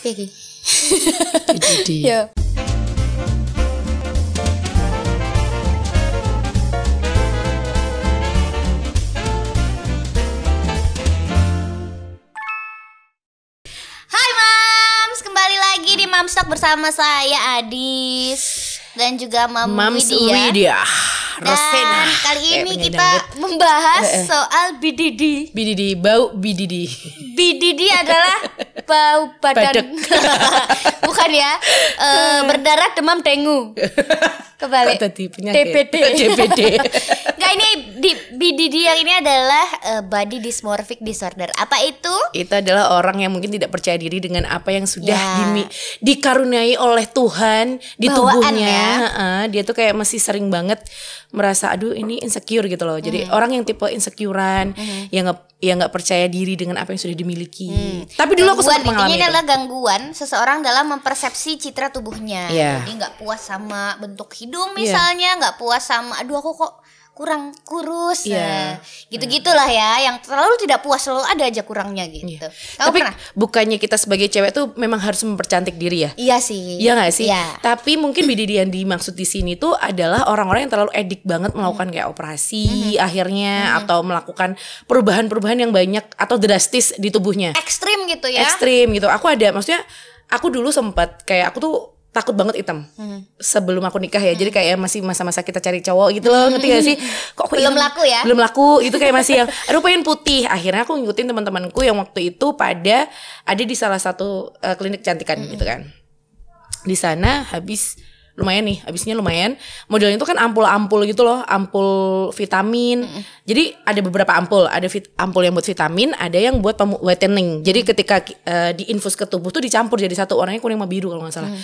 kembali lagi Jadi. Yo. Talk bersama saya Adis dan juga Mam Widya. Rosena. Dan kali ini eh, kita membahas eh, eh. soal BDD. BDD, bau BDD. BDD adalah bau badan. Bukan ya, e, berdarah demam dengue. kebalik. Kok tadi penyakit? Enggak ini di BDD yang ini adalah uh, body dysmorphic disorder. Apa itu? Itu adalah orang yang mungkin tidak percaya diri dengan apa yang sudah ya. di, dikaruniai oleh Tuhan di Bawaan tubuhnya. Ya. Uh, dia tuh kayak masih sering banget merasa aduh ini insecure gitu loh. Jadi hmm. orang yang tipe insecurean, hmm. yang ya nggak percaya diri dengan apa yang sudah dimiliki. Hmm. Tapi dulu aku sempat mengalami ini adalah gangguan seseorang dalam mempersepsi citra tubuhnya. Yeah. Jadi nggak puas sama bentuk hidung iya. misalnya, nggak yeah. puas sama aduh aku kok kurang kurus yeah. Iya. gitu gitulah ya yang terlalu tidak puas selalu ada aja kurangnya iya. gitu yeah. tapi pernah? bukannya kita sebagai cewek tuh memang harus mempercantik diri ya iya sih iya nggak sih yeah. tapi mungkin bidi yang dimaksud di sini tuh adalah orang-orang yang terlalu edik banget melakukan mm. kayak operasi mm-hmm. akhirnya mm-hmm. atau melakukan perubahan-perubahan yang banyak atau drastis di tubuhnya ekstrim gitu ya ekstrim gitu aku ada maksudnya aku dulu sempat kayak aku tuh takut banget hitam hmm. sebelum aku nikah ya hmm. jadi kayak masih masa-masa kita cari cowok gitu loh ngerti gak sih hmm. kok aku belum laku ya belum laku itu kayak masih yang aduh pengen putih akhirnya aku ngikutin teman-temanku yang waktu itu pada ada di salah satu uh, klinik cantikan hmm. gitu kan di sana habis lumayan nih abisnya lumayan modelnya itu kan ampul-ampul gitu loh ampul vitamin mm. jadi ada beberapa ampul ada vit, ampul yang buat vitamin ada yang buat whitening jadi ketika uh, eh, diinfus ke tubuh tuh dicampur jadi satu warnanya kuning sama biru kalau nggak salah mm.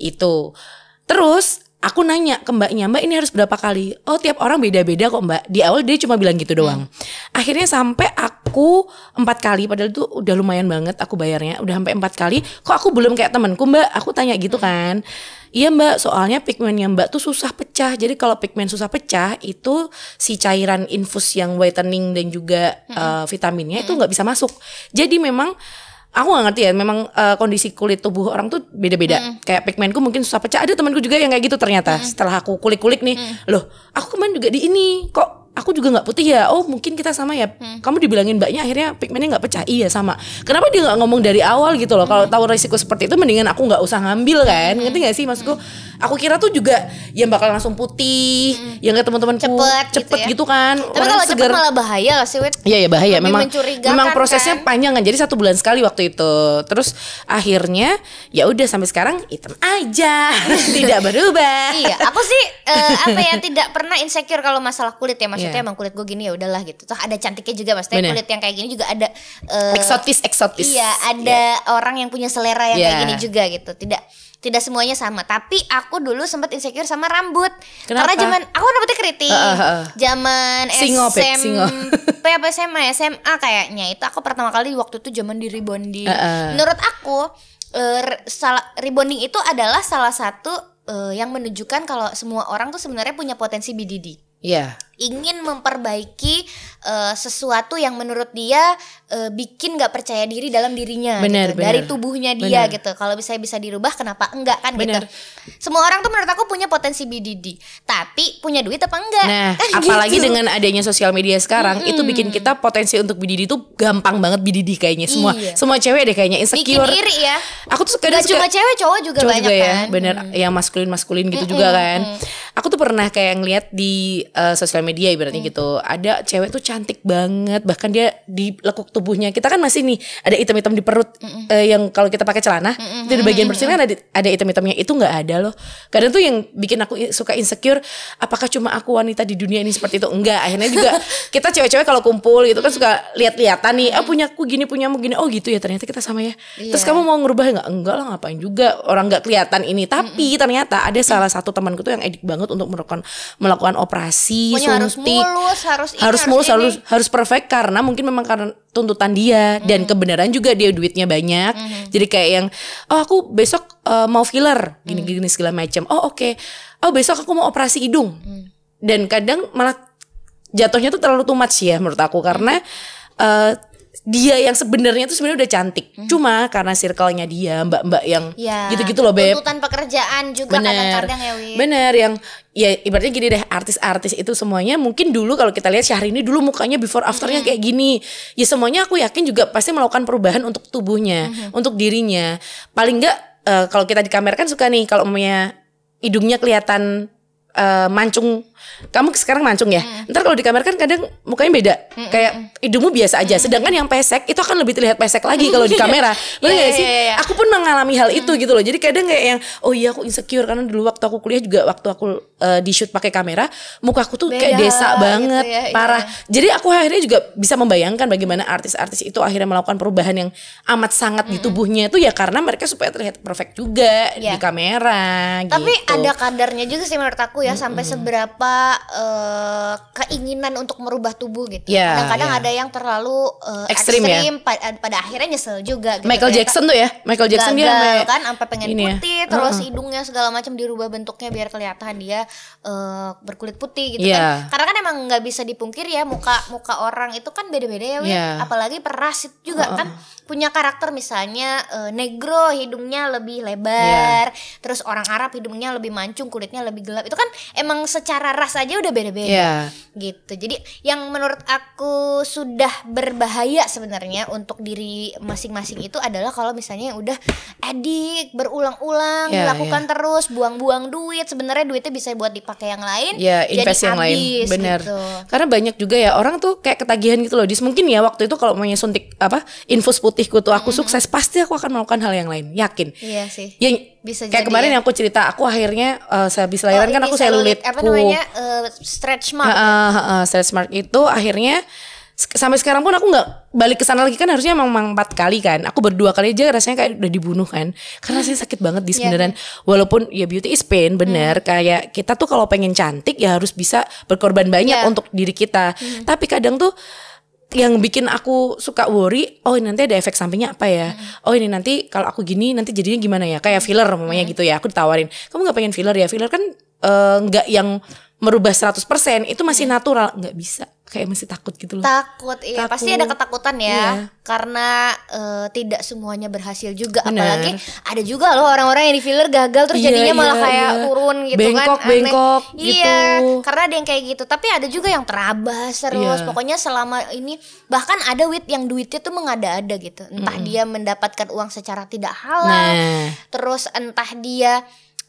itu Terus aku nanya ke mbaknya, mbak ini harus berapa kali? Oh tiap orang beda-beda kok mbak. Di awal dia cuma bilang gitu doang. Hmm. Akhirnya sampai aku empat kali, padahal itu udah lumayan banget aku bayarnya. Udah sampai empat kali, kok aku belum kayak temanku mbak? Aku tanya gitu hmm. kan. Iya mbak, soalnya pigmennya mbak tuh susah pecah. Jadi kalau pigmen susah pecah itu si cairan infus yang whitening dan juga hmm. uh, vitaminnya hmm. itu nggak bisa masuk. Jadi memang aku gak ngerti ya memang uh, kondisi kulit tubuh orang tuh beda-beda mm. kayak pigmentku mungkin susah pecah ada temanku juga yang kayak gitu ternyata mm. setelah aku kulik-kulik nih mm. loh aku kemarin juga di ini kok aku juga nggak putih ya oh mungkin kita sama ya hmm. kamu dibilangin mbaknya akhirnya pigmennya nggak pecah iya sama kenapa dia nggak ngomong dari awal gitu loh kalau hmm. tahu resiko seperti itu mendingan aku nggak usah ngambil kan hmm. ngerti nggak sih maksudku aku kira tuh juga yang bakal langsung putih hmm. yang kayak teman-teman cepet cepet gitu, ya. gitu kan tapi kalau cepet malah bahaya lah sih wet iya ya bahaya Lebih memang memang kan? prosesnya kan? panjang kan jadi satu bulan sekali waktu itu terus akhirnya ya udah sampai sekarang hitam aja tidak berubah iya aku sih uh, apa ya tidak pernah insecure kalau masalah kulit ya mas maksudnya yeah. emang kulit gue gini ya udahlah gitu toh ada cantiknya juga maksudnya Bener. kulit yang kayak gini juga ada uh, eksotis eksotis iya ada yeah. orang yang punya selera yang yeah. kayak iya. gini juga gitu tidak tidak semuanya sama tapi aku dulu sempat insecure sama rambut Kenapa? karena zaman aku rambutnya keriting uh, uh, uh. zaman SMP apa SMA SMA kayaknya itu aku pertama kali waktu itu zaman di rebonding uh, uh. menurut aku uh, eh, salah rebonding itu adalah salah satu uh, yang menunjukkan kalau semua orang tuh sebenarnya punya potensi BDD Iya. Yeah. Ingin memperbaiki uh, sesuatu yang menurut dia uh, bikin gak percaya diri dalam dirinya, bener, gitu. dari tubuhnya dia bener. gitu. Kalau bisa bisa dirubah, kenapa enggak kan bener. gitu? Semua orang tuh menurut aku punya potensi BDD, tapi punya duit apa enggak? Nah, kan apalagi gitu. dengan adanya sosial media sekarang, -hmm. itu bikin kita potensi untuk BDD tuh gampang banget BDD kayaknya semua. Iya. Semua cewek deh kayaknya insecure. Bikin iri ya. Aku tuh suka, gak suka, cuma cewek, cowok juga cowok banyak juga ya, kan. Bener, hmm. yang maskulin maskulin gitu -hmm. juga kan. -hmm aku tuh pernah kayak ngeliat di uh, sosial media ibaratnya hmm. gitu ada cewek tuh cantik banget bahkan dia di lekuk tubuhnya kita kan masih nih ada item-item di perut hmm. uh, yang kalau kita pakai celana hmm. itu di bagian perut kan ada ada item-itemnya itu nggak ada loh kadang tuh yang bikin aku suka insecure apakah cuma aku wanita di dunia ini seperti itu enggak akhirnya juga kita cewek-cewek kalau kumpul gitu kan suka lihat-lihatan nih oh punya aku gini punya aku gini oh gitu ya ternyata kita sama ya yeah. terus kamu mau ngerubah nggak enggak lah ngapain juga orang nggak kelihatan ini tapi ternyata ada salah satu temanku tuh yang edik banget banget untuk melakukan melakukan operasi Pokoknya suntik harus mulus harus ini, mulus ini. harus, perfect karena mungkin memang karena tuntutan dia hmm. dan kebenaran juga dia duitnya banyak hmm. jadi kayak yang oh aku besok uh, mau filler gini-gini hmm. segala macam oh oke okay. oh besok aku mau operasi hidung hmm. dan kadang malah jatuhnya tuh terlalu too much ya menurut aku karena uh, dia yang sebenarnya tuh sebenarnya udah cantik. hmm. Cuma karena circle-nya dia mbak-mbak yang ya, gitu-gitu ya, loh beb. Tuntutan pekerjaan juga kadang-kadang ya Wi. Bener yang ya ibaratnya gini deh artis-artis itu semuanya mungkin dulu kalau kita lihat Syahrini dulu mukanya before afternya -hmm. kayak gini. Ya semuanya aku yakin juga pasti melakukan perubahan untuk tubuhnya, -hmm. untuk dirinya. Paling enggak uh, eh, kalau kita di kamera kan suka nih kalau umumnya hidungnya kelihatan uh, mancung kamu sekarang mancung ya Hmm. ntar kalau di kan kadang mukanya beda Hmm. kayak hidungmu biasa aja sedangkan yang pesek itu akan lebih terlihat pesek lagi kalau di kamera lo yeah, yeah, sih yeah, yeah. aku pun mengalami hal itu mm. gitu loh jadi kadang kayak yang oh iya aku insecure karena dulu waktu aku kuliah juga waktu aku uh, eh, di shoot pakai kamera muka aku tuh beda, kayak desa gitu banget gitu ya, iya. parah yeah. jadi aku akhirnya juga bisa membayangkan bagaimana artis-artis itu akhirnya melakukan perubahan yang amat sangat hmm. di tubuhnya itu ya karena mereka supaya terlihat perfect juga yeah. di kamera tapi gitu. ada kadarnya juga sih menurut aku ya mm -hmm. sampai seberapa uh, keinginan untuk merubah tubuh gitu. Ya, Kadang-kadang yeah. ada yang terlalu uh, ekstrim, ya? pa eh, pada akhirnya nyesel juga. Gitu. Michael Jackson tuh ya, Michael Jackson gagal, dia kan sampai pengen ya. putih, ya. terus uh hidungnya segala macam dirubah bentuknya biar kelihatan dia uh, berkulit putih gitu yeah. kan. Karena kan emang nggak bisa dipungkir ya muka muka orang itu kan beda-beda ya, yeah. apalagi perasit juga uh kan punya karakter misalnya uh, negro hidungnya lebih lebar, yeah. terus orang Arab hidungnya lebih mancung, kulitnya lebih gelap. Itu kan emang secara ras aja udah beda-beda. Yeah. Gitu. Jadi yang menurut aku sudah berbahaya sebenarnya untuk diri masing-masing itu adalah kalau misalnya yang udah edik berulang-ulang yeah, yeah. terus, buang-buang duit. Sebenarnya duitnya bisa buat dipakai yang lain. Yeah, invest jadi yang habis, lain. Bener. Gitu. Karena banyak juga ya orang tuh kayak ketagihan gitu loh. Dis mungkin ya waktu itu kalau mau suntik apa infus putih putihku kutu aku mm -hmm. sukses pasti aku akan melakukan hal yang lain yakin iya sih Yang bisa kayak jadi kemarin ya. yang aku cerita aku akhirnya uh, eh, habis oh, lahiran oh, kan aku selulit apa namanya eh, stretch mark uh, uh, uh, stretch mark itu akhirnya sampai sekarang pun aku nggak balik ke sana lagi kan harusnya emang empat kali kan aku berdua kali aja rasanya kayak udah dibunuh kan karena saya sakit banget di iya, sebenarnya yeah. walaupun ya beauty is pain hmm. bener mm. kayak kita tuh kalau pengen cantik ya harus bisa berkorban banyak yeah. untuk diri kita mm. tapi kadang tuh yang bikin aku suka worry oh ini nanti ada efek sampingnya apa ya hmm. oh ini nanti kalau aku gini nanti jadinya gimana ya kayak filler namanya hmm. gitu ya aku ditawarin kamu nggak pengen filler ya filler kan eh, nggak uh, yang merubah 100% itu masih hmm. natural nggak bisa kayak masih takut gitu loh. Takut, iya. Takut. Pasti ada ketakutan ya, iya. karena uh, tidak semuanya berhasil juga. Bener. Apalagi ada juga loh orang-orang yang di filler gagal terus iya, jadinya iya, malah kayak iya. turun gitu bengkok, kan. Bengkok, bengkok iya, gitu. Iya, karena ada yang kayak gitu. Tapi ada juga yang terabas terus. Iya. Pokoknya selama ini bahkan ada wit yang duitnya tuh mengada-ada gitu. Entah mm -hmm. dia mendapatkan uang secara tidak halal, nah. terus entah dia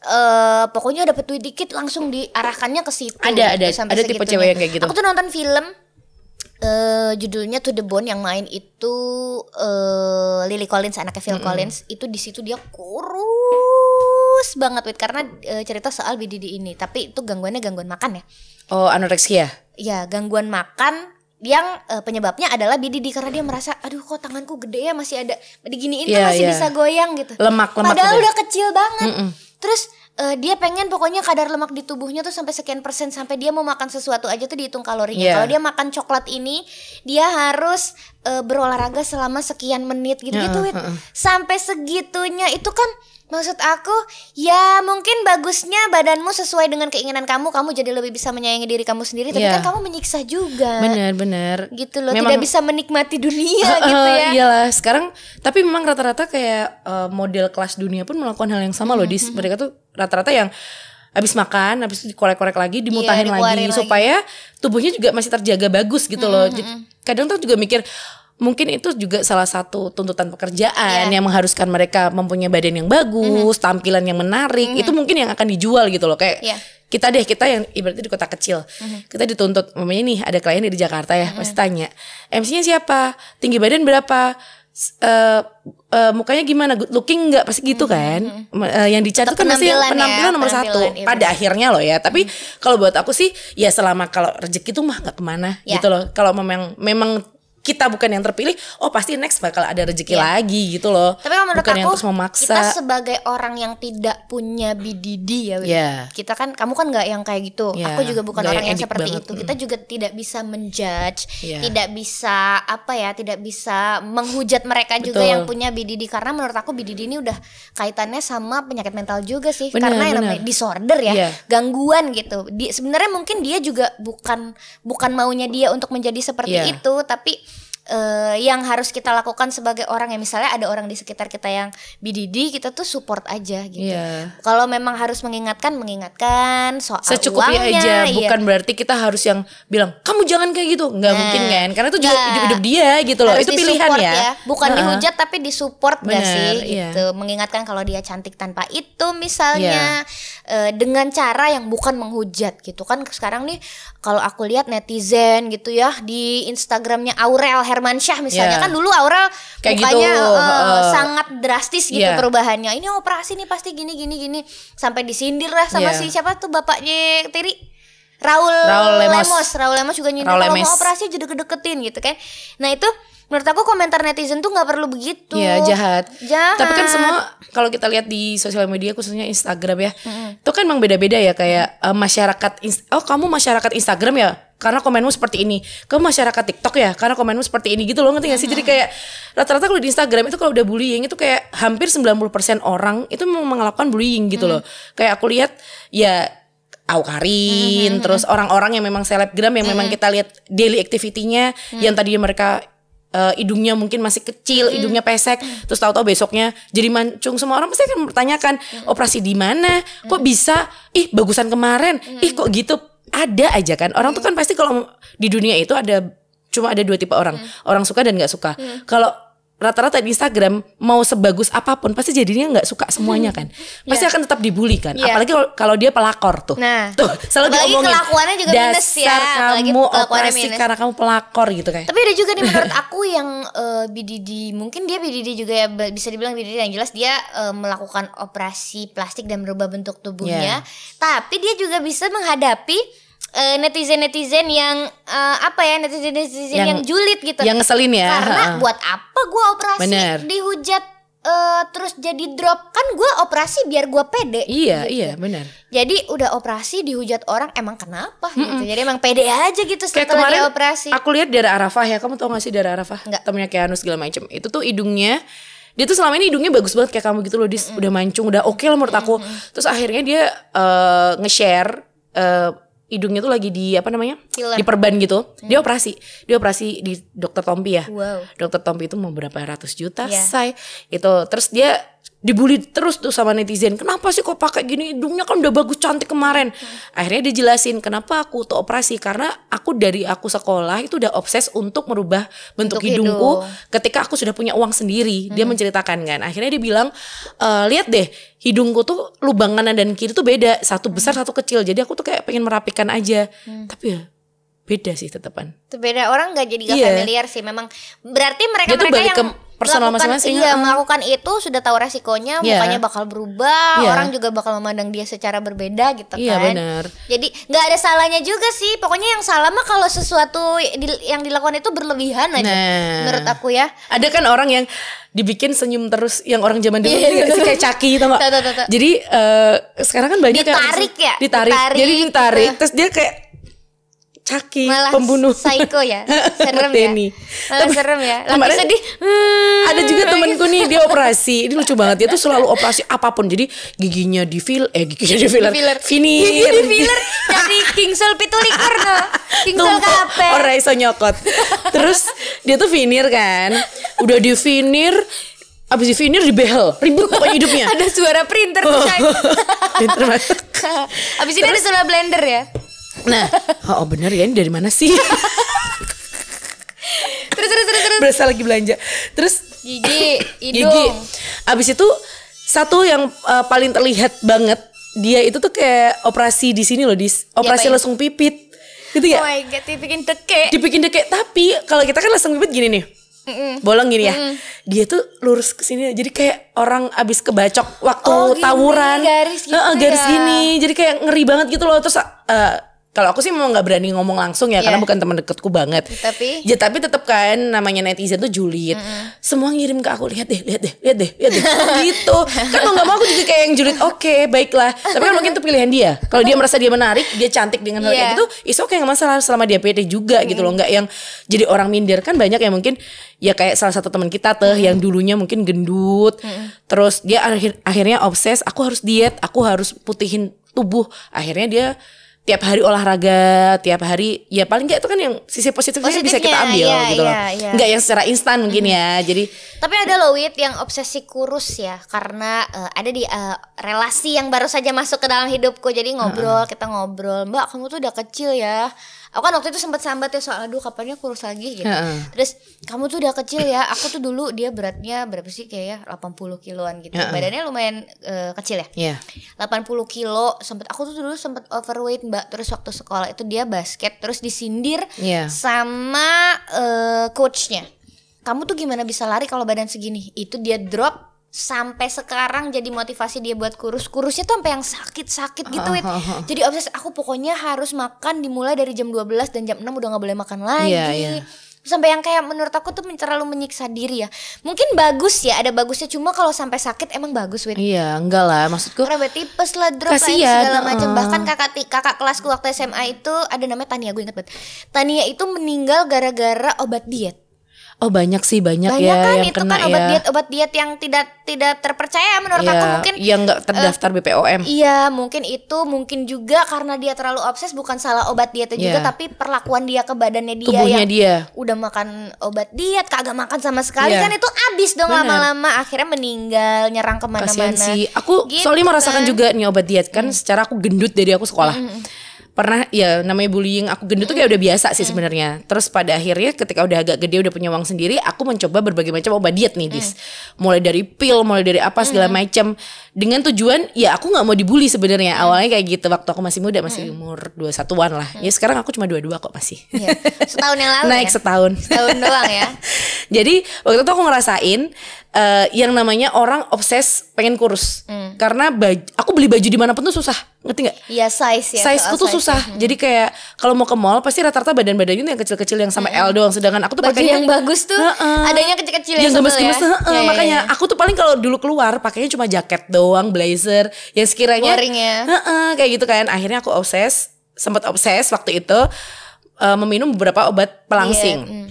uh, pokoknya dapat duit dikit langsung diarahkannya ke situ. Ada ada sampai ada segitunya. tipe cewek yang kayak gitu. Aku tuh nonton film uh, judulnya To the Bone yang main itu uh, Lily Collins anaknya Phil mm -hmm. Collins itu di situ dia kurus banget wit karena uh, cerita soal BDD ini tapi itu gangguannya gangguan makan ya. Oh anoreksia. Ya gangguan makan yang uh, penyebabnya adalah BDD karena dia merasa aduh kok tanganku gede ya masih ada diginiin yeah, iya, masih yeah. bisa goyang gitu. Lemak lemak. Padahal udah kecil banget. Mm -mm terus uh, dia pengen pokoknya kadar lemak di tubuhnya tuh sampai sekian persen sampai dia mau makan sesuatu aja tuh dihitung kalorinya. Yeah. Kalau dia makan coklat ini, dia harus uh, berolahraga selama sekian menit gitu-gitu. Uh, gitu, Sampai segitunya itu kan Maksud aku, ya mungkin bagusnya badanmu sesuai dengan keinginan kamu, kamu jadi lebih bisa menyayangi diri kamu sendiri. Tapi yeah. kan kamu menyiksa juga. Bener bener. Gitu loh, memang, tidak bisa menikmati dunia uh, gitu ya. Iyalah, sekarang tapi memang rata-rata kayak uh, model kelas dunia pun melakukan hal yang sama loh. Mm Di mhm. mereka tuh rata-rata yang habis makan, habis itu dikorek-korek lagi, iya, dimutahin yeah, lagi, supaya tubuhnya juga masih terjaga bagus gitu mhm, loh. Mhm. Kadang tuh juga mikir mungkin itu juga salah satu tuntutan pekerjaan yeah. yang mengharuskan mereka mempunyai badan yang bagus, mm -hmm. tampilan yang menarik, mm -hmm. itu mungkin yang akan dijual gitu loh kayak yeah. kita deh kita yang ibaratnya di kota kecil, mm -hmm. kita dituntut namanya nih ada klien di Jakarta ya mm -hmm. pasti tanya MC-nya siapa, tinggi badan berapa, uh, uh, mukanya gimana good looking nggak pasti gitu mhm, kan mm -hmm. uh, yang dicari kan masih penampilan ya, nomor penampilan, satu iya, pada akhirnya loh ya tapi mm -hmm. kalau buat aku sih ya selama kalau rezeki tuh mah nggak kemana yeah. gitu loh kalau memang memang kita bukan yang terpilih, oh pasti next bakal ada rezeki yeah. lagi gitu loh. Tapi menurut bukan aku, yang terus memaksa. Kita sebagai orang yang tidak punya bididi ya, yeah. kita kan kamu kan nggak yang kayak gitu. Yeah. Aku juga bukan gak orang yang, seperti banget. itu. Kita juga tidak bisa menjudge, yeah. tidak bisa apa ya, tidak bisa menghujat mereka Betul. juga yang punya bididi karena menurut aku bididi ini udah kaitannya sama penyakit mental juga sih, bener, karena yang namanya disorder ya, yeah. gangguan gitu. Di, Sebenarnya mungkin dia juga bukan bukan maunya dia untuk menjadi seperti yeah. itu, tapi uh, yang harus kita lakukan sebagai orang yang misalnya ada orang di sekitar kita yang BDD kita tuh support aja gitu. Yeah. Kalau memang harus mengingatkan mengingatkan soal secukupnya uangnya, aja, iya. bukan berarti kita harus yang bilang kamu jangan kayak gitu, nggak nah, mungkin kan? Karena itu juga nah, hidup-hidup dia gitu loh. itu pilihan ya. ya. Bukan uh -huh. dihujat tapi disupport gak sih yeah. gitu. Mengingatkan kalau dia cantik tanpa itu misalnya yeah. Iya. uh, dengan cara yang bukan menghujat gitu kan sekarang nih kalau aku lihat netizen gitu ya di Instagramnya Aurel Syah misalnya yeah. kan dulu Aura Kayak gitu. mukanya gitu. uh, uh, sangat drastis gitu yeah. perubahannya. Ini operasi nih pasti gini gini gini sampai disindir lah sama yeah. si siapa tuh bapaknya Tiri. Raul, Raul Lemos. Lemos Raul Lemos juga nyindir kalau mau operasi jadi kedeketin gitu kan nah itu menurut aku komentar netizen tuh nggak perlu begitu Iya jahat jahat tapi kan semua kalau kita lihat di sosial media khususnya Instagram ya mm-hmm. itu kan memang beda-beda ya kayak uh, masyarakat oh kamu masyarakat Instagram ya karena komenmu seperti ini kamu masyarakat TikTok ya karena komenmu seperti ini gitu loh ngerti gak sih jadi kayak rata-rata kalau di Instagram itu kalau udah bullying itu kayak hampir 90% orang itu memang melakukan bullying gitu loh mm-hmm. kayak aku lihat ya Karin, mm-hmm. terus orang-orang yang memang selebgram yang mm-hmm. memang kita lihat daily activity-nya mm-hmm. yang tadi mereka uh, hidungnya mungkin masih kecil, hmm. hidungnya pesek, terus tahu-tahu besoknya jadi mancung. Semua orang pasti akan mempertanyakan hmm. operasi di mana, kok bisa? Ih bagusan kemarin, ih kok gitu? Ada aja kan. Orang tuh kan pasti kalau di dunia itu ada cuma ada dua tipe orang, orang suka dan nggak suka. Kalau rata-rata di Instagram mau sebagus apapun pasti jadinya nggak suka semuanya kan pasti yeah. akan tetap dibully kan yeah. apalagi kalau dia pelakor tuh nah, tuh selalu apalagi diomongin kelakuannya juga dasar minus ya kamu operasi minus. karena kamu pelakor gitu kan tapi ada juga nih menurut aku yang uh, eh, BDD mungkin dia BDD juga ya bisa dibilang BDD yang jelas dia uh, melakukan operasi plastik dan merubah bentuk tubuhnya yeah. tapi dia juga bisa menghadapi netizen eh, netizen-netizen yang uh, apa ya netizen-netizen yang, yang julid gitu. Yang ngeselin ya. Karena buat apa gue operasi Bener. dihujat uh, terus jadi drop kan gue operasi biar gue pede. Iya gitu. iya benar. Jadi udah operasi dihujat orang emang kenapa? Mm Gitu. Jadi emang pede aja gitu setelah Kayak kemarin, dia operasi. Aku lihat dari Arafah ya kamu tau gak sih dari Arafah? Enggak. Temennya anus segala macem itu tuh hidungnya dia tuh selama ini hidungnya bagus banget kayak kamu gitu loh, dia mm -hmm. udah mancung, udah oke okay lah menurut aku. Mm -hmm. Terus akhirnya dia uh, nge-share uh, hidungnya tuh lagi di apa namanya Killer. diperban gitu hmm. dia operasi dia operasi di dokter Tompi ya wow. dokter Tompi itu mau berapa ratus juta yeah. say itu terus dia dibully terus tuh sama netizen. Kenapa sih kok pakai gini? Hidungnya kan udah bagus cantik kemarin. Hmm. Akhirnya jelasin kenapa aku tuh operasi karena aku dari aku sekolah itu udah obses untuk merubah bentuk, bentuk hidungku hidung. ketika aku sudah punya uang sendiri. Hmm. Dia menceritakan kan. Akhirnya dia bilang e, lihat deh hidungku tuh lubang kanan dan kiri tuh beda, satu besar hmm. satu kecil. Jadi aku tuh kayak pengen merapikan aja. Hmm. Tapi ya beda sih tetepan. Beda orang nggak jadi gak yeah. familiar sih memang. Berarti mereka mereka yang ke, personal masing-masing. Iya, uh. melakukan itu sudah tahu resikonya, yeah. mukanya bakal berubah, yeah. orang juga bakal memandang dia secara berbeda gitu yeah, kan. benar. Jadi nggak ada salahnya juga sih. Pokoknya yang salah mah kalau sesuatu yang dilakukan itu berlebihan aja nah. menurut aku ya. Ada kan orang yang dibikin senyum terus yang orang zaman dulu yeah, ya sih kayak caki tau gak? Jadi uh, sekarang kan banyak ditarik yang, ya? Ditarik. ditarik. Jadi ditarik uh. terus dia kayak caki Malah pembunuh psycho ya serem ya Malah serem ya lagi sedih hmm, ada juga gitu. temenku nih dia operasi ini lucu banget dia tuh selalu operasi apapun jadi giginya di fill eh giginya di filler, filler. finir gigi di filler dari kingsel pitulikur no kingsel kape orang iso nyokot terus dia tuh finir kan udah di finir abis di finir di behel ribut pokoknya hidupnya ada suara printer oh. abis ini Terus, ada suara blender ya Nah, oh, oh bener ya ini dari mana sih? terus terus terus terus. Berasa lagi belanja. Terus gigi, hidung. Gigi. Abis itu satu yang uh, paling terlihat banget dia itu tuh kayak operasi di sini loh, di operasi ya, langsung pipit. Gitu ya? Oh my god, dibikin deke. Dibikin deke, tapi kalau kita kan langsung pipit gini nih. Mm-mm. bolong gini ya Mm-mm. dia tuh lurus ke sini jadi kayak orang abis kebacok waktu oh, gini, tawuran garis gitu, uh, garis ya. gini jadi kayak ngeri banget gitu loh terus uh, kalau aku sih memang nggak berani ngomong langsung ya yeah. karena iya. bukan teman deketku banget. Tapi ya tapi tetap kan namanya netizen tuh julid. Mm -hmm. Semua ngirim ke aku lihat deh, lihat deh, lihat deh, lihat deh. Oh, gitu. Kan mau nggak mau aku juga kayak yang julid. Oke, okay, baiklah. Tapi kan mungkin itu pilihan dia. Kalau dia merasa dia menarik, dia cantik dengan hal yeah. kayak iya. gitu, itu oke okay, nggak masalah selama dia pede juga mm -hmm. gitu loh. Nggak yang jadi orang minder kan banyak yang mungkin ya kayak salah satu teman kita tuh mm -hmm. yang dulunya mungkin gendut. Mm -hmm. Terus dia akhir akhirnya obses, aku harus diet, aku harus putihin tubuh. Akhirnya dia tiap hari olahraga, tiap hari ya paling nggak itu kan yang sisi positifnya, positifnya bisa kita ambil iya, gitu loh. Iya, iya. Nggak yang secara instan mungkin mm. ya. Jadi Tapi ada loh Wit yang obsesi kurus ya karena uh, ada di uh, relasi yang baru saja masuk ke dalam hidupku. Jadi ngobrol, uh -uh. kita ngobrol, "Mbak, kamu tuh udah kecil ya." aku kan waktu itu sempat sambat ya soal aduh kapannya kurus lagi gitu uh-uh. terus kamu tuh udah kecil ya aku tuh dulu dia beratnya berapa sih kayak ya 80 kiloan gitu uh-uh. badannya lumayan uh, kecil ya yeah. Iya. 80 kilo sempat aku tuh dulu sempat overweight mbak terus waktu sekolah itu dia basket terus disindir yeah. sama uh, coachnya kamu tuh gimana bisa lari kalau badan segini itu dia drop sampai sekarang jadi motivasi dia buat kurus kurusnya tuh sampai yang sakit-sakit gitu uh, jadi obses aku pokoknya harus makan dimulai dari jam 12 dan jam 6 udah nggak boleh makan lagi yeah, yeah. sampai yang kayak menurut aku tuh terlalu menyiksa diri ya mungkin bagus ya ada bagusnya cuma kalau sampai sakit emang bagus wit iya enggak lah maksudku rambut tipes lah drop segala macam uh. bahkan kakak kakak kelasku waktu SMA itu ada namanya Tania gue inget banget Tania itu meninggal gara-gara obat diet Oh banyak sih banyak, banyak ya kan, yang itu kan kena kan obat ya. diet obat diet yang tidak tidak terpercaya menurut ya, aku mungkin yang nggak terdaftar uh, eh, BPOM. Iya mungkin itu mungkin juga karena dia terlalu obses bukan salah obat dietnya yeah. juga iya. tapi perlakuan dia ke badannya dia Tubuhnya yang dia. udah makan obat diet kagak makan sama sekali yeah. kan itu abis dong lama-lama akhirnya meninggal nyerang kemana-mana. Kasian sih aku gitu soalnya merasakan kan. juga nih obat diet kan hmm. secara aku gendut dari aku sekolah. Hmm pernah ya namanya bullying aku gendut tuh kayak udah biasa sih sebenarnya terus pada akhirnya ketika udah agak gede udah punya uang sendiri aku mencoba berbagai macam obat diet nih dis mm. mulai dari pil mulai dari apa segala macam dengan tujuan ya aku nggak mau dibully sebenarnya mm. awalnya kayak gitu waktu aku masih muda masih mm. umur dua satuan lah ya sekarang aku cuma dua dua kok masih ya, setahun yang lalu naik ya? setahun setahun doang ya jadi waktu itu aku ngerasain uh, yang namanya orang obses pengen kurus karena baju, aku beli baju dimanapun tuh susah ngerti nggak? Iya size ya. Sizeku tuh susah. Ya. Jadi kayak kalau mau ke mall pasti rata-rata badan-badannya yang kecil-kecil yang sama hmm. L doang. Sedangkan aku tuh pakai yang bagus tuh uh-uh. adanya kecil-kecil yang, sama ya, gemes-gemes. Ya? Uh, ya, makanya ya, ya. aku tuh paling kalau dulu keluar pakainya cuma jaket doang, blazer yang sekiranya Boring Uh-uh, kayak gitu kan. Akhirnya aku obses, sempat obses waktu itu uh, meminum beberapa obat pelangsing. Yeah. Mm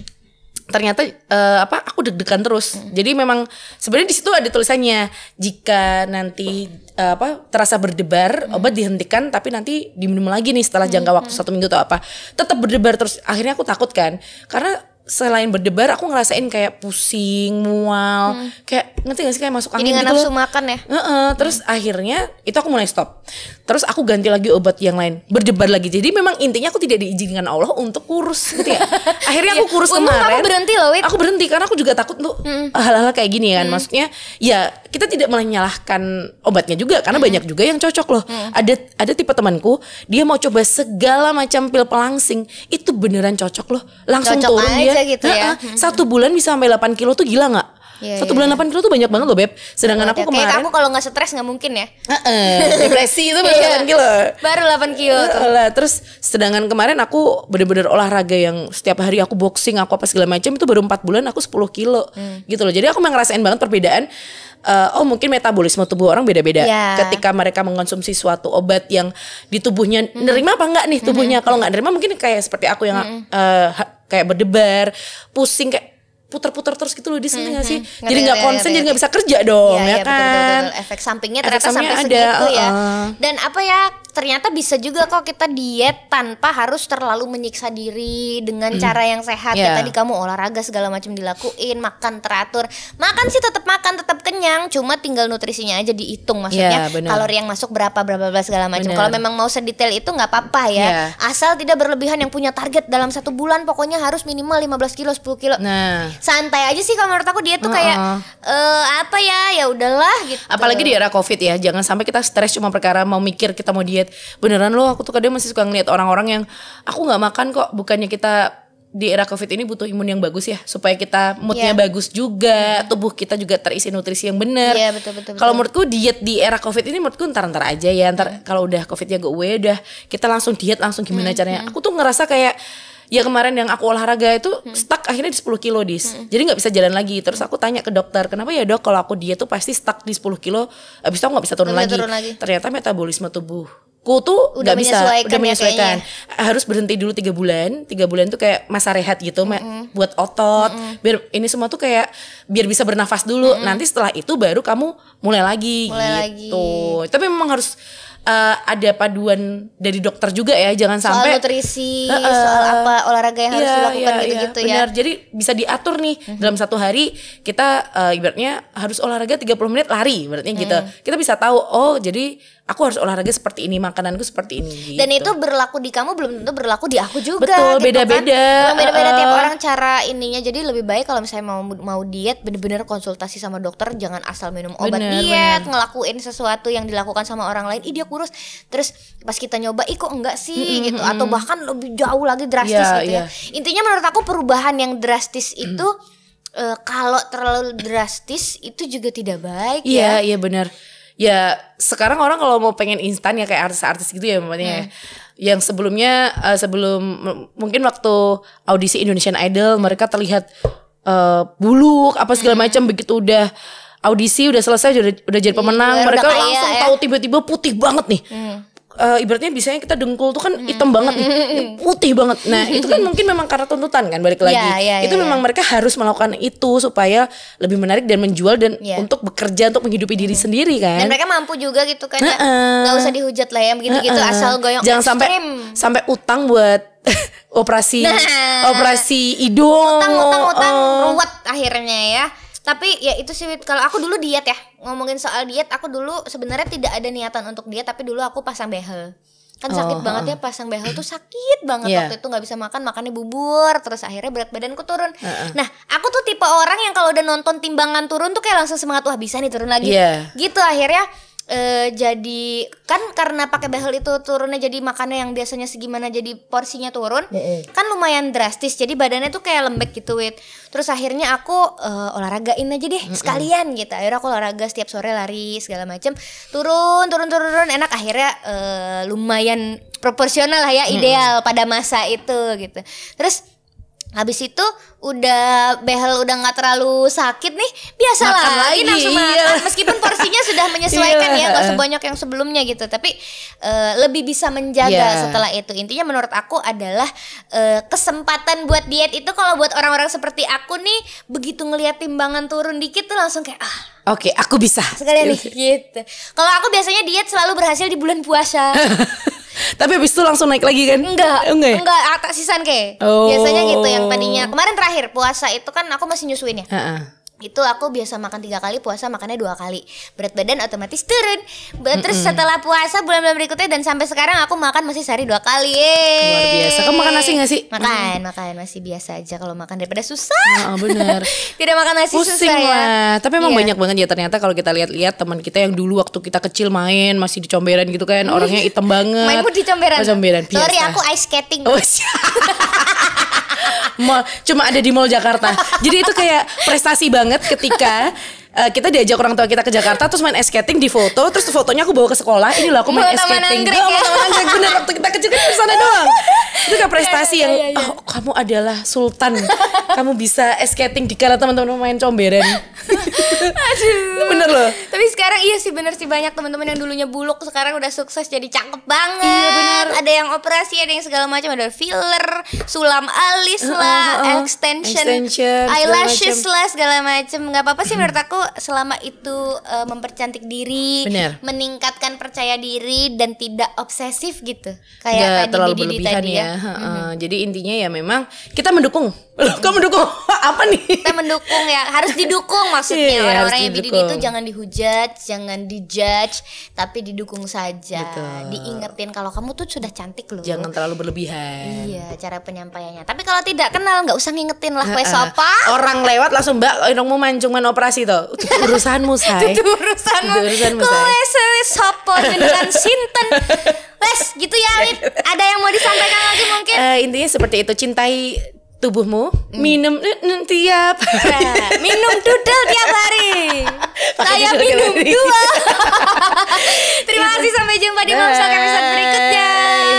ternyata uh, apa aku deg-degan terus. Hmm. Jadi memang sebenarnya di situ ada tulisannya jika nanti uh, apa terasa berdebar hmm. obat dihentikan tapi nanti diminum lagi nih setelah jangka hmm, waktu hmm. satu minggu atau apa. Tetap berdebar terus akhirnya aku takut kan karena selain berdebar aku ngerasain kayak pusing mual hmm. kayak ngerti gak sih kayak masuk angin Jadi gitu nafsu makan ya e terus hmm. akhirnya itu aku mulai stop terus aku ganti lagi obat yang lain berdebar lagi jadi memang intinya aku tidak diizinkan Allah untuk kurus gitu ya akhirnya aku iya. kurus ya, kemarin kamu berhenti loh Wid. aku berhenti karena aku juga takut tuh hmm. hal-hal kayak gini kan hmm. maksudnya ya kita tidak menyalahkan obatnya juga karena hmm. banyak juga yang cocok loh hmm. ada ada tipe temanku dia mau coba segala macam pil pelangsing itu beneran cocok loh langsung cocok turun aja. dia aja gitu ya. Satu bulan bisa sampai 8 kilo tuh gila nggak? Ya, Satu iya, bulan iya. delapan kilo tuh banyak banget loh Beb Sedangkan ya, aku kemarin Kayak aku kalau nggak stres nggak mungkin ya uh Depresi itu baru iya. delapan 8 kilo Baru 8 kilo tuh Terus sedangkan kemarin aku bener-bener olahraga yang Setiap hari aku boxing aku apa segala macam Itu baru 4 bulan aku 10 kilo hmm. gitu loh Jadi aku memang ngerasain banget perbedaan uh, Oh mungkin metabolisme tubuh orang beda-beda yeah. Ketika mereka mengonsumsi suatu obat yang di tubuhnya hmm Nerima apa enggak nih tubuhnya hmm, hmm Kalau hmm. nggak nerima mungkin kayak seperti aku yang hmm uh, kayak berdebar pusing kayak puter-puter terus gitu loh di sini nggak hmm, hmm, sih mm-hmm. jadi nggak konsen jadi nggak bisa kerja dong iya, ya, ya, ya kan betul, betul, kan? betul. efek sampingnya efek sampingnya sampai ada, ya uh, dan apa ya ternyata bisa juga kok kita diet tanpa harus terlalu menyiksa diri dengan hmm, cara yang sehat yeah. ya iya. tadi kamu olahraga segala macam dilakuin makan teratur makan sih tetap makan tetap kenyang cuma tinggal nutrisinya aja dihitung maksudnya yeah, iya, kalori yang masuk berapa berapa berapa segala macam kalau memang mau sedetail itu nggak apa-apa ya yeah. asal tidak berlebihan yang punya target dalam satu bulan pokoknya harus minimal 15 kilo 10 kilo nah santai aja sih kalau menurut aku dia tuh kayak uh, uh. Uh, apa ya ya udahlah gitu. Apalagi di era covid ya, jangan sampai kita stres cuma perkara mau mikir kita mau diet. Beneran loh, aku tuh kadang masih suka ngeliat orang-orang yang aku nggak makan kok, bukannya kita di era covid ini butuh imun yang bagus ya supaya kita moodnya yeah. bagus juga yeah. tubuh kita juga terisi nutrisi yang benar. yeah, iya, Kalau menurutku diet di era covid ini menurutku ntar ntar aja ya ntar iya. kalau udah covidnya gue udah kita langsung diet langsung gimana mm, caranya. Hmm. Aku tuh ngerasa kayak ya kemarin yang aku olahraga itu hmm. stuck akhirnya di 10 kilo dis hmm. jadi nggak bisa jalan lagi terus aku tanya ke dokter kenapa ya dok kalau aku diet tuh pasti stuck di 10 kilo abis itu aku nggak bisa turun lagi. turun lagi ternyata metabolisme tubuh tubuhku tuh nggak bisa udah menyesuaikan ya, harus berhenti dulu tiga bulan tiga bulan tuh kayak masa rehat gitu mm -hmm. buat otot mm -hmm. biar ini semua tuh kayak biar bisa bernafas dulu mm -hmm. nanti setelah itu baru kamu mulai lagi mulai gitu lagi. tapi memang harus uh, ada paduan dari dokter juga ya jangan sampai soal nutrisi uh, uh, soal apa olahraga yang harus iya, dilakukan yeah, iya. gitu-gitu yeah, ya benar jadi bisa diatur nih mm-hmm. dalam satu hari kita uh, ibaratnya harus olahraga 30 menit lari ibaratnya mm gitu mhm. kita bisa tahu oh jadi aku harus olahraga seperti ini makananku seperti ini gitu. dan itu berlaku di kamu belum tentu berlaku di aku juga betul gitu beda-beda kan? beda-beda uh, tiap orang cara ininya jadi lebih baik kalau misalnya mau mau diet bener-bener konsultasi sama dokter jangan asal minum obat bener, diet bener. ngelakuin sesuatu yang dilakukan sama orang lain ih dia kurus terus pas kita nyoba ih kok enggak sih mm -hmm. gitu atau bahkan lebih jauh lagi drastis yeah, gitu yeah. ya iya. intinya menurut aku perubahan yang drastis mm. itu uh, kalau terlalu drastis itu juga tidak baik. Iya, ya iya yeah, benar ya sekarang orang kalau mau pengen instan ya kayak artis-artis gitu ya namanya hmm. yang sebelumnya uh, sebelum mungkin waktu audisi Indonesian Idol mereka terlihat uh, buluk apa segala hmm. macam begitu udah audisi udah selesai udah udah jadi iya, pemenang hmm, mereka langsung kaya, ya. tahu tiba-tiba putih banget nih hmm uh, ibaratnya biasanya kita dengkul tuh kan hmm. hitam banget nih, hmm. putih banget. Nah, itu kan mungkin memang karena tuntutan kan balik lagi. Yeah, yeah, itu yeah, memang iya. mereka harus melakukan itu supaya lebih menarik dan menjual dan iya. untuk bekerja untuk menghidupi diri hmm. sendiri kan. Dan mereka mampu juga gitu kan. Ya. Nggak uh, uh, usah dihujat lah ya begitu-gitu uh, asal goyang. Jangan ekstrim. sampai sampai utang buat operasi nah, operasi hidung. Utang utang utang oh. ruwet akhirnya ya tapi ya itu sih kalau aku dulu diet ya ngomongin soal diet aku dulu sebenarnya tidak ada niatan untuk diet tapi dulu aku pasang behel kan oh, sakit oh, banget oh. ya pasang behel tuh sakit banget yeah. waktu itu nggak bisa makan makannya bubur terus akhirnya berat badanku turun uh -uh. nah aku tuh tipe orang yang kalau udah nonton timbangan turun tuh kayak langsung semangat wah bisa nih turun lagi yeah. gitu akhirnya uh, jadi kan karena pakai behel itu turunnya jadi makannya yang biasanya segimana jadi porsinya turun mm-hmm. kan lumayan drastis jadi badannya tuh kayak lembek gitu wit terus akhirnya aku uh, olahragain aja deh mm-hmm. sekalian gitu akhirnya aku olahraga setiap sore lari segala macam turun turun turun turun enak akhirnya uh, lumayan proporsional lah ya mm-hmm. ideal pada masa itu gitu terus Habis itu udah behel udah nggak terlalu sakit nih biasa makan lagi, lagi langsung makan iya. meskipun porsinya sudah menyesuaikan ya, iya. ya nggak sebanyak yang sebelumnya gitu tapi uh, lebih bisa menjaga yeah. setelah itu intinya menurut aku adalah uh, kesempatan buat diet itu kalau buat orang-orang seperti aku nih begitu ngelihat timbangan turun dikit tuh langsung kayak ah Oke, okay, aku bisa. sekali nih, gitu. Kalau aku biasanya diet selalu berhasil di bulan puasa. Tapi habis itu langsung naik lagi kan? Enggak. Oh, enggak. Ya? Enggak atas sisan ke. Oh. Biasanya gitu yang oh. tadinya. Kemarin terakhir puasa itu kan aku masih nyusuin ya. Uh -uh itu aku biasa makan tiga kali puasa makannya dua kali berat badan otomatis turun terus setelah puasa bulan-bulan berikutnya dan sampai sekarang aku makan masih sehari dua kali Yeay. luar biasa kamu makan nasi gak sih makan mm. makan masih biasa aja kalau makan daripada susah oh, ah, ah, bener tidak makan nasi Pusing susah ya. lah. ya tapi emang yeah. banyak banget ya ternyata kalau kita lihat-lihat teman kita yang dulu waktu kita kecil main masih di comberan gitu kan orangnya hitam banget mainmu di comberan, oh, comberan sorry aku ice skating oh, mall cuma ada di mall Jakarta. Jadi itu kayak prestasi banget ketika Eh, kita diajak orang tua kita ke Jakarta terus main ice skating di foto terus fotonya aku bawa ke sekolah ini loh aku main ice skating gue sama ya. taman anggrek bener waktu kita kecil kan sana doang itu kayak prestasi iya, yang iya, iya, oh kamu adalah sultan kamu bisa ice skating di kala teman-teman main comberan aduh bener loh tapi sekarang iya sih bener sih banyak teman-teman yang dulunya buluk sekarang udah sukses jadi cakep banget iya bener ada yang operasi ada yang segala macam ada filler sulam alis lah extension, extension eyelashes lah segala macam nggak apa-apa sih menurut aku selama itu uh, mempercantik diri, Bener. meningkatkan percaya diri dan tidak obsesif gitu. Kayak tadi terlalu berlebihan tadi ya. ya. Mm -hmm. Jadi intinya ya memang kita mendukung Loh, kamu mendukung apa nih? Kita mendukung ya, harus didukung maksudnya. Iya, Orang-orang yang bidin itu jangan dihujat, jangan dijudge, tapi didukung saja. Betul. Diingetin kalau kamu tuh sudah cantik loh. Jangan terlalu berlebihan. Iya, cara penyampaiannya. Tapi kalau tidak kenal nggak usah ngingetin lah wes apa. Orang lewat langsung Mbak, mau mancungan operasi toh. Itu urusanmu, say. Itu urusanmu. Kue urusanmu, dengan sinten. Wes gitu ya, Ada yang mau disampaikan lagi mungkin? Uh, intinya seperti itu, cintai tubuhmu hmm. minum eh, nah, tiap minum dudel tiap hari saya minum dua terima kasih sampai jumpa di Mamsak episode berikutnya